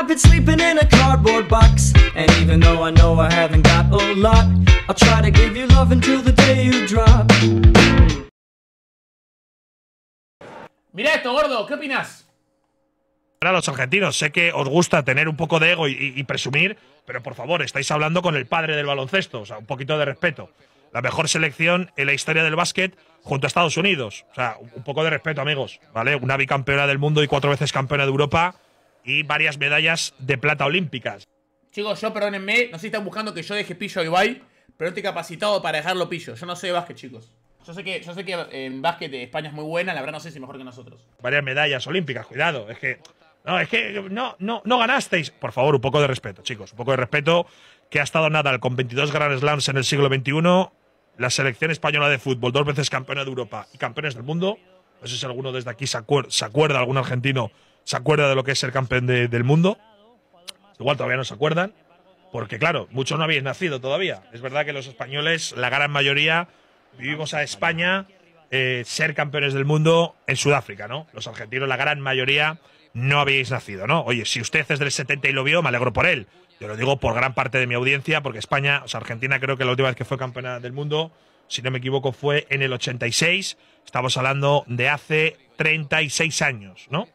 I've sleeping in a cardboard box. And even though I know I haven't got lot, I'll try to give you love until the day you drop. Mira esto, gordo, ¿qué opinas? Para los argentinos, sé que os gusta tener un poco de ego y, y, presumir, pero por favor, estáis hablando con el padre del baloncesto, o sea, un poquito de respeto. La mejor selección en la historia del básquet junto a Estados Unidos. O sea, un poco de respeto, amigos, ¿vale? Una bicampeona del mundo y cuatro veces campeona de Europa y varias medallas de plata olímpicas. Chicos, yo perdónenme, no sé si están buscando que yo deje pillo a Ibai, pero estoy capacitado para dejarlo pillo. Yo no sé de básquet, chicos. Yo sé que, yo sé que eh, en básquet de España es muy buena, la verdad no sé si mejor que nosotros. Varias medallas olímpicas, cuidado, es que. No, es que no, no, no ganasteis. Por favor, un poco de respeto, chicos. Un poco de respeto que ha estado Nadal con 22 Grand Slams en el siglo XXI. La selección española de fútbol, dos veces campeona de Europa y campeones del mundo. No sé si alguno desde aquí se se acuerda algún argentino se acuerda de lo que es ser campeón del mundo. Igual todavía no se acuerdan. Porque claro, muchos no habéis nacido todavía. Es verdad que los españoles, la gran mayoría, vivimos a España eh, ser campeones del mundo en Sudáfrica, ¿no? Los argentinos, la gran mayoría, no habéis nacido, ¿no? Oye, si usted es del 70 y lo vio, me alegro por él. Yo lo digo por gran parte de mi audiencia, porque España, o sea, Argentina creo que la última vez que fue campeona del mundo, si no me equivoco, fue en el 86. Estamos hablando de hace 36 años, ¿no?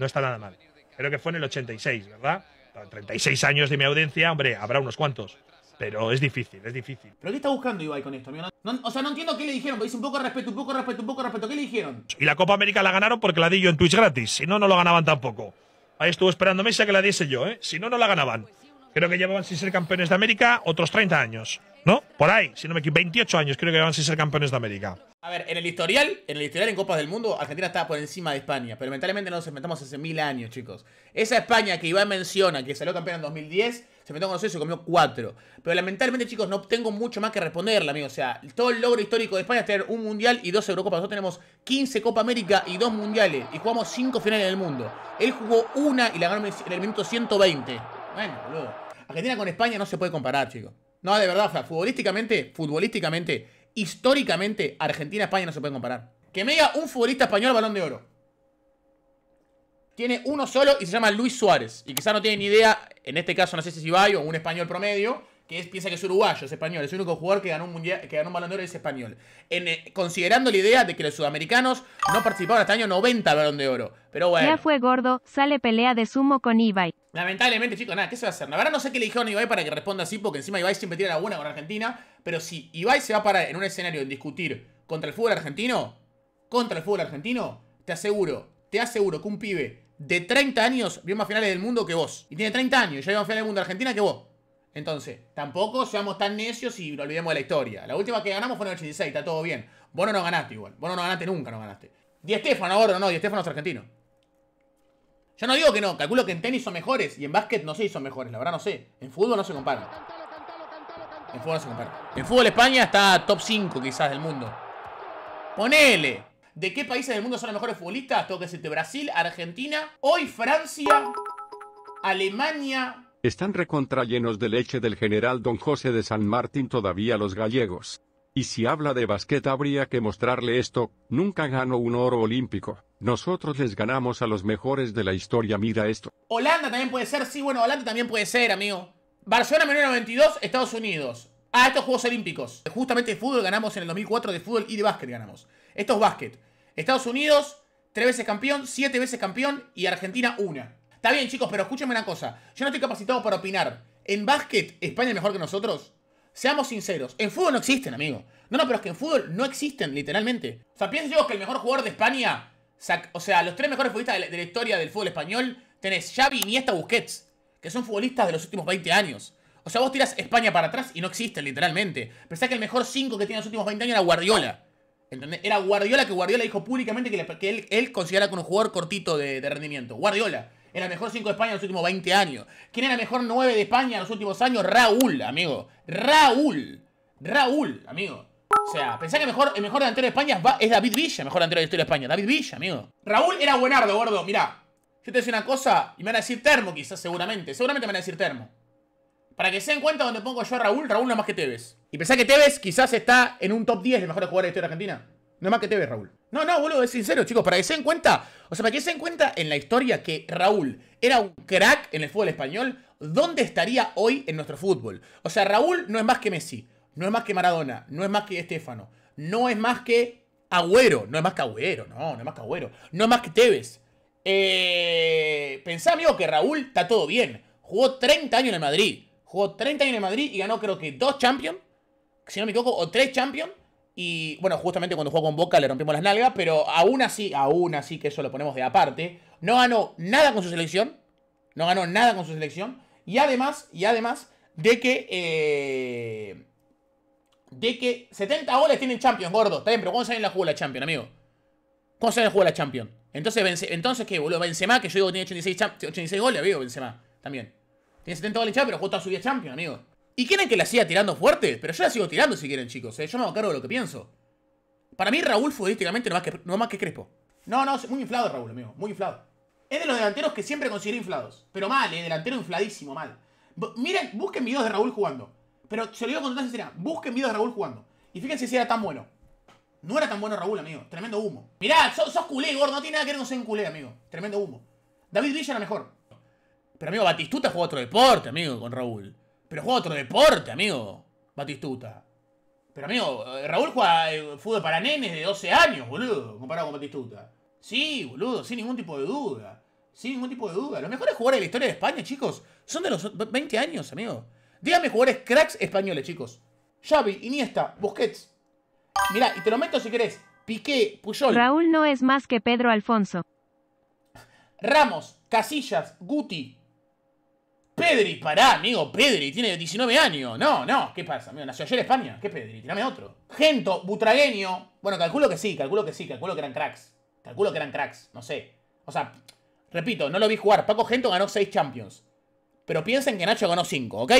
no está nada mal. Creo que fue en el 86, ¿verdad? 36 años de mi audiencia, hombre, habrá unos cuantos. Pero es difícil, es difícil. ¿Pero qué está buscando Ibai con esto? No, o sea, no entiendo qué le dijeron. un poco de respeto, un poco de respeto, un poco de respeto. ¿Qué le dijeron? Y la Copa América la ganaron porque la di yo en Twitch gratis. Si no, no lo ganaban tampoco. Ahí estuvo esperando a que la diese yo, ¿eh? Si no, no la ganaban. Creo que llevaban sin ser campeones de América otros 30 años, ¿no? Por ahí, si no me equivoco, 28 años creo que llevaban sin ser campeones de América. A ver, en el historial, en el historial en Copas del Mundo, Argentina estaba por encima de España, pero mentalmente no nos enfrentamos hace mil años, chicos. Esa España que Iván menciona, que salió campeona en 2010, se metió con nosotros y comió cuatro. Pero lamentablemente, chicos, no tengo mucho más que responderle, amigo. O sea, todo el logro histórico de España es tener un Mundial y dos Eurocopas. Nosotros tenemos 15 Copa América y dos Mundiales, y jugamos cinco finales del mundo. Él jugó una y la ganó en el minuto 120. Bueno, boludo. Argentina con España no se puede comparar, chicos. No, de verdad, o futbolísticamente, futbolísticamente históricamente Argentina y España no se pueden comparar. Que me diga un futbolista español balón de oro. Tiene uno solo y se llama Luis Suárez. Y quizá no tiene ni idea, en este caso no sé si Ibai o un español promedio, que piensa que es uruguayo, es español. Es el único jugador que ganó un, que ganó un balón de oro es español. En, eh, considerando la idea de que los sudamericanos no participaron hasta el año 90 balón de oro. Pero bueno. Ya fue gordo, sale pelea de sumo con Ibai. Lamentablemente, chicos, nada, ¿qué se va a hacer? La verdad no sé qué le dijeron a Ibai para que responda así, porque encima Ibai siempre tira la buena con Argentina. Pero si Ibai se va a parar en un escenario en discutir contra el fútbol argentino, contra el fútbol argentino, te aseguro, te aseguro que un pibe de 30 años vio más finales del mundo que vos. Y tiene 30 años, ya vio más finales del mundo de Argentina que vos. Entonces, tampoco seamos tan necios y lo olvidemos de la historia. La última que ganamos fue en el 86, está todo bien. Vos no nos ganaste igual. Vos no nos ganaste nunca, no ganaste. Di Estefano, ahora no, Di Estefano es argentino. Yo no digo que no, calculo que en tenis son mejores y en básquet no sé si son mejores, la verdad no sé. En fútbol no se compara En fútbol se En fútbol España está top 5 quizás del mundo. Ponele. ¿De qué países del mundo son los mejores futbolistas? Tengo que decirte Brasil, Argentina, hoy Francia, Alemania, están recontra llenos de leche del general don José de San Martín todavía los gallegos. Y si habla de basquet habría que mostrarle esto, nunca ganó un oro olímpico. Nosotros les ganamos a los mejores de la historia, mira esto. Holanda también puede ser, sí, bueno, Holanda también puede ser, amigo. Barcelona 1992, Estados Unidos. Ah, estos Juegos Olímpicos. Justamente fútbol ganamos en el 2004, de fútbol y de básquet ganamos. Esto es básquet. Estados Unidos, tres veces campeón, siete veces campeón y Argentina una. Está bien, chicos, pero escúchenme una cosa. Yo no estoy capacitado para opinar. ¿En básquet España es mejor que nosotros? Seamos sinceros, en fútbol no existen, amigo. No, no, pero es que en fútbol no existen, literalmente. O sea, piensen yo que el mejor jugador de España, o sea, los tres mejores futbolistas de la, historia del fútbol español, tenés Xavi, Iniesta, Busquets, que son futbolistas de los últimos 20 años. O sea, vos tiras España para atrás y no existen, literalmente. Pensá que el mejor 5 que tiene los últimos 20 años era Guardiola. Era Guardiola que Guardiola dijo públicamente que, él, él, considera un jugador cortito de rendimiento. Guardiola. Era el mejor 5 de España en los últimos 20 años. ¿Quién era el mejor 9 de España en los últimos años? Raúl, amigo. Raúl. Raúl, amigo. O sea, pensá que mejor, el mejor delantero de España es David Villa, mejor delantero de la historia de España. David Villa, amigo. Raúl era buenardo, gordo. Mirá, yo te decía una cosa y me van a decir termo, quizás, seguramente. Seguramente me van a decir termo. Para que se den cuenta donde pongo yo a Raúl, Raúl no más que Tevez. Y pensá que Tevez quizás está en un top 10 de mejores jugadores de la historia de argentina. No más que Tevez, Raúl. No, no, boludo, es sincero, chicos, para que se den cuenta, o sea, para que se den cuenta en la historia que Raúl era un crack en el fútbol español, ¿dónde estaría hoy en nuestro fútbol? O sea, Raúl no es más que Messi, no es más que Maradona, no es más que Estefano, no es más que Agüero, no es más que Agüero, no, no es más que Agüero, no es más que Tevez. Eh, pensá, amigo, que Raúl está todo bien. Jugó 30 años en el Madrid. Jugó 30 años en el Madrid y ganó creo que dos Champions, si no me equivoco, o tres Champions. Y bueno, justamente cuando jugó con Boca le rompimos las nalgas, pero aún así, aún así que eso lo ponemos de aparte, no ganó nada con su selección, no ganó nada con su selección, y además, y además de que, eh, de que 70 goles tienen Champions, gordo, está bien, pero cómo salen la jugó la Champions, amigo? cómo salen la jugó la Champions? Entonces, entonces, ¿qué, boludo? Benzema, que yo digo que tiene 86, goles, amigo, Benzema, también. Tiene 70 goles ya, pero justo a su día Champions, amigo. Y quieren que la siga tirando fuerte, pero yo la sigo tirando si quieren, chicos. ¿eh? Yo me hago cargo de lo que pienso. Para mí, Raúl futbolísticamente no más que, no más que Crespo. No, no, muy inflado Raúl, amigo. Muy inflado. Es de los delanteros que siempre considero inflados. Pero mal, ¿eh? Delantero infladísimo, mal. miren, busquen videos de Raúl jugando. Pero se lo digo con toda sinceridad. Busquen videos de Raúl jugando. Y fíjense si era tan bueno. No era tan bueno Raúl, amigo. Tremendo humo. Mirá, sos, sos culé, gordo. No tiene nada que ver con ser un culé, amigo. Tremendo humo. David Villa era mejor. Pero, amigo, Batistuta jugó otro deporte, amigo, con Raúl. Pero juega otro deporte, amigo. Batistuta. Pero amigo, eh, Raúl juega eh, fútbol para nenes de 12 años, boludo, comparado con Batistuta. Sí, boludo, sin ningún tipo de duda. Sin ningún tipo de duda. Los mejores jugadores de la historia de España, chicos, son de los 20 años, amigo. Díganme jugadores cracks españoles, chicos. Xavi, Iniesta, Busquets. Mirá, y te lo meto si querés. Piqué, Puyol. Raúl no es más que Pedro Alfonso. Ramos, Casillas, Guti, Pedri, pará, amigo, Pedri, tiene 19 años. No, no, ¿qué pasa? Amigo, nació ayer en España. ¿Qué Pedri? Tírame otro. Gento, Butragueño. Bueno, calculo que sí, calculo que sí, calculo que eran cracks. Calculo que eran cracks, no sé. O sea, repito, no lo vi jugar. Paco Gento ganó 6 Champions. Pero piensen que Nacho ganó 5, ¿ok?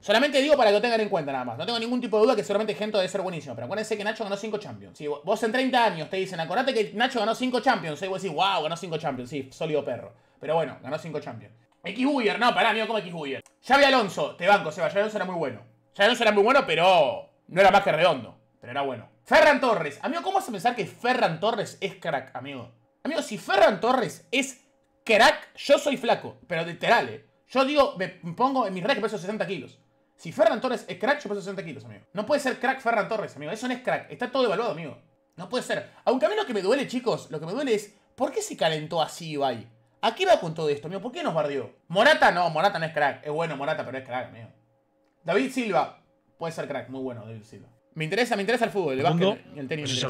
Solamente digo para que lo tengan en cuenta nada más. No tengo ningún tipo de duda que solamente Gento debe ser buenísimo. Pero acuérdense que Nacho ganó 5 Champions. Si vos en 30 años te dicen, acordate que Nacho ganó 5 Champions. Y vos decís, wow, ganó 5 Champions. Sí, sólido perro. Pero bueno, ganó 5 Champions x no, pará, amigo, ¿cómo X-Buyer. Xavi Alonso, te banco, Seba, Xavi Alonso era muy bueno. Xavi Alonso era muy bueno, pero no era más que redondo, pero era bueno. Ferran Torres, amigo, ¿cómo vas a pensar que Ferran Torres es crack, amigo? Amigo, si Ferran Torres es crack, yo soy flaco, pero literal, eh. Yo digo, me pongo en mis red que peso 60 kilos. Si Ferran Torres es crack, yo peso 60 kilos, amigo. No puede ser crack Ferran Torres, amigo. Eso no es crack. Está todo evaluado, amigo. No puede ser. Aunque a mí lo que me duele, chicos, lo que me duele es, ¿por qué se calentó así, Ibai? ¿A qué va con todo esto, mío? ¿Por qué nos bardeó? Morata no, Morata no es crack. Es bueno Morata, pero es crack, mío. David Silva. Puede ser crack, muy bueno David Silva. Me interesa, me interesa el fútbol, el básquet, el tenis.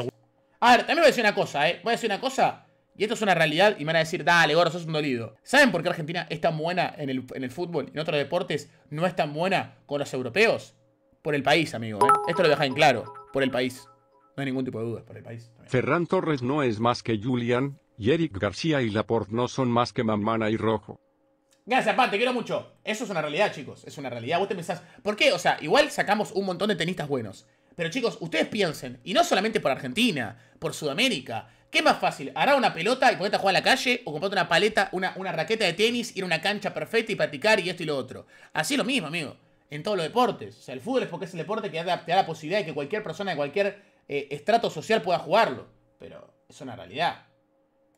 a ver, también voy a decir una cosa, ¿eh? Voy a decir una cosa. Y esto es una realidad y me van a decir, dale, gorro, sos un dolido. ¿Saben por qué Argentina es tan buena en el, fútbol y en otros deportes no es tan buena con los europeos? Por el país, amigo. ¿eh? Esto lo deja en claro. Por el país. No hay ningún tipo de dudas por el país. Ferran Torres no es más que Julian, y Eric García y Laporte no son más que Mamana y Rojo. Gracias, Pan, te quiero mucho. Eso es una realidad, chicos. Es una realidad. Vos te pensás, ¿por qué? O sea, igual sacamos un montón de tenistas buenos. Pero chicos, ustedes piensen, y no solamente por Argentina, por Sudamérica. ¿Qué más fácil? ¿Hará una pelota y ponerte a jugar a la calle? ¿O comprate una paleta, una, raqueta de tenis, ir a una cancha perfecta y practicar y esto y lo otro? Así es lo mismo, amigo. En todos los deportes. O sea, el fútbol es porque es el deporte que te da, la posibilidad de que cualquier persona de cualquier eh, estrato social pueda jugarlo. Pero es una realidad.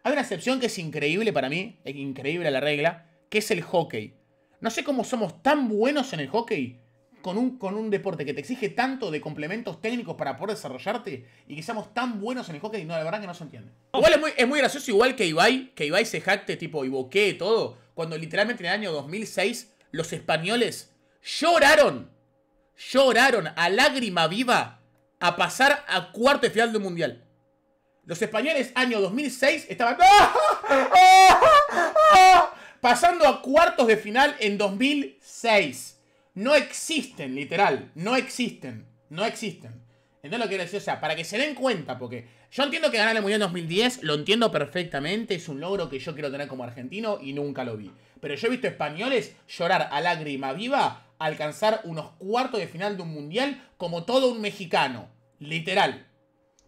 Hay una excepción que es increíble para mí, es increíble la regla, que es el hockey. No sé cómo somos tan buenos en el hockey con un, con un deporte que te exige tanto de complementos técnicos para poder desarrollarte y que seamos tan buenos en el hockey, no, la verdad que no se entiende. Igual es muy, es muy gracioso, igual que Ibai, que Ibai se jacte tipo y boquee todo, cuando literalmente en el año 2006 los españoles lloraron, lloraron a lágrima viva a pasar a cuarto de final del mundial. Los españoles, año 2006, estaban pasando a cuartos de final en 2006. No existen, literal. No existen. No existen. Entonces lo que quiero decir, o sea, para que se den cuenta, porque yo entiendo que ganar el Mundial 2010, lo entiendo perfectamente, es un logro que yo quiero tener como argentino y nunca lo vi. Pero yo he visto españoles llorar a lágrima viva, alcanzar unos cuartos de final de un Mundial como todo un mexicano, literal.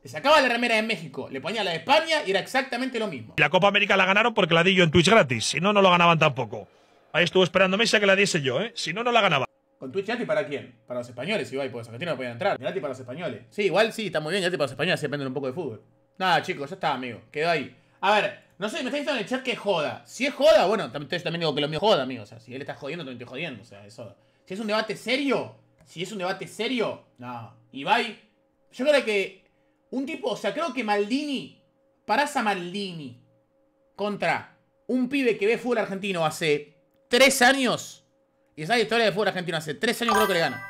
Se sacaba la remera de México, le ponía la de España y era exactamente lo mismo. La Copa América la ganaron porque la di yo en Twitch gratis. Si no, no lo ganaban tampoco. Ahí estuvo esperando Messi a que la diese yo, ¿eh? Si no, no la ganaba. ¿Con Twitch gratis para quién? Para los españoles, Ibai, pues Argentina no podían entrar. Gratis para los españoles. Sí, igual sí, está muy bien, Gratis para los españoles, si aprenden un poco de fútbol. Nada, chicos, ya está, amigo. Quedó ahí. A ver, no sé, me está diciendo en el chat que joda. Si es joda, bueno, también, también digo que lo mío joda, amigo. O sea, si él está jodiendo, también estoy jodiendo. O sea, eso. Si es un debate serio, si es un debate serio, no. Ibai, yo creo que un tipo, o sea, creo que Maldini, parás Maldini contra un pibe que ve fútbol argentino hace tres años. Y esa historia de fútbol argentino hace tres años creo que le gana.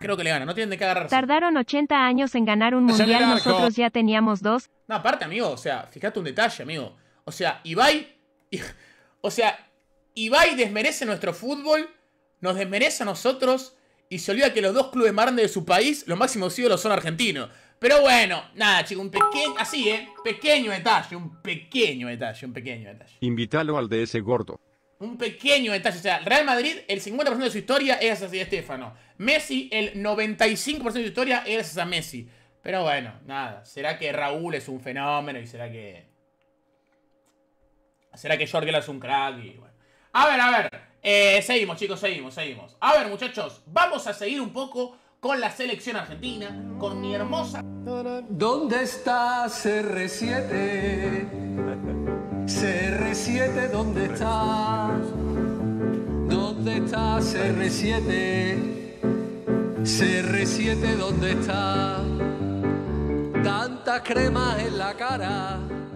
Creo que le gana, no tienen de qué agarrarse. Tardaron 80 años en ganar un mundial, nosotros ya teníamos dos. No, aparte, amigo, o sea, fíjate un detalle, amigo. O sea, Ibai. o sea, Ibai desmerece nuestro fútbol, nos desmerece a nosotros y se olvida que los dos clubes más grandes de su país, los máximos ídolos son argentinos. Pero bueno, nada, chicos, un pequeño, así, ¿eh? Pequeño detalle, un pequeño detalle, un pequeño detalle. Invítalo al DS gordo. Un pequeño detalle, o sea, Real Madrid, el 50% de su historia es así Estefano. Messi, el 95% de su historia es a Messi. Pero bueno, nada, será que Raúl es un fenómeno y será que... Será que Jorge es un crack y bueno. A ver, a ver, eh, seguimos chicos, seguimos, seguimos. A ver muchachos, vamos a seguir un poco con la selección argentina, con mi hermosa. ¿Dónde está CR7? CR7, ¿dónde estás? ¿Dónde está CR7? CR7, ¿dónde estás? Tantas cremas en la cara.